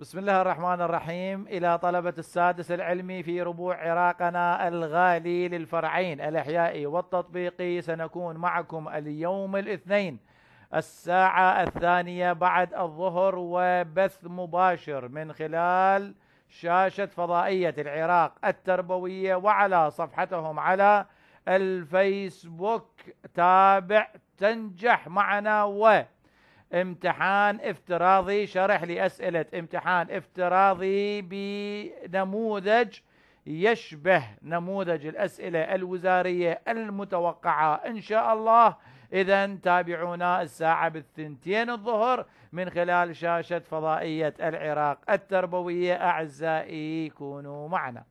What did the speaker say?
بسم الله الرحمن الرحيم إلى طلبة السادس العلمي في ربوع عراقنا الغالي للفرعين الإحيائي والتطبيقي سنكون معكم اليوم الاثنين الساعة الثانية بعد الظهر وبث مباشر من خلال شاشة فضائية العراق التربوية وعلى صفحتهم على الفيسبوك تابع تنجح معنا و امتحان افتراضي شرح لأسئلة امتحان افتراضي بنموذج يشبه نموذج الأسئلة الوزارية المتوقعة إن شاء الله إذا تابعونا الساعة بالثنتين الظهر من خلال شاشة فضائية العراق التربوية أعزائي كونوا معنا